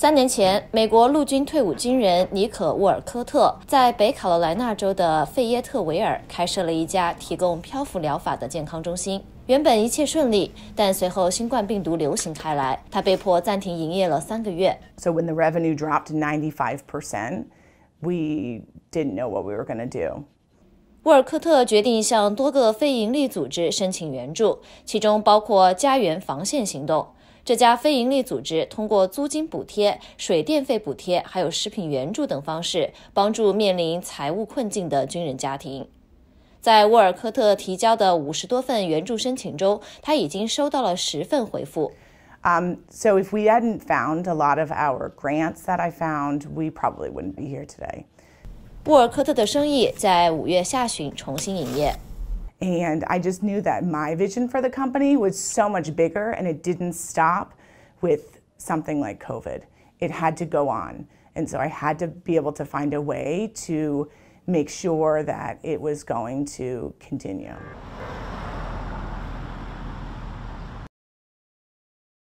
三年前，美国陆军退伍军人尼可·沃尔科特在北卡罗来纳州的费耶特维尔开设了一家提供漂浮疗法的健康中心。原本一切顺利，但随后新冠病毒流行开来，他被迫暂停营业了三个月。So when the revenue dropped ninety five percent, we didn't know what we were going to do. 沃尔科特决定向多个非营利组织申请援助，其中包括家园防线行动。这家非营利组织通过租金补贴、水电费补贴，还有食品援助等方式，帮助面临财务困境的军人家庭。在沃尔科特提交的五十多份援助申请中，他已经收到了十份回复。Um, s o if we hadn't found a lot of our grants that I found, we probably wouldn't be here today. 沃尔科特的生意在五月下旬重新营业。And I just knew that my vision for the company was so much bigger, and it didn't stop with something like COVID. It had to go on. And so I had to be able to find a way to make sure that it was going to continue.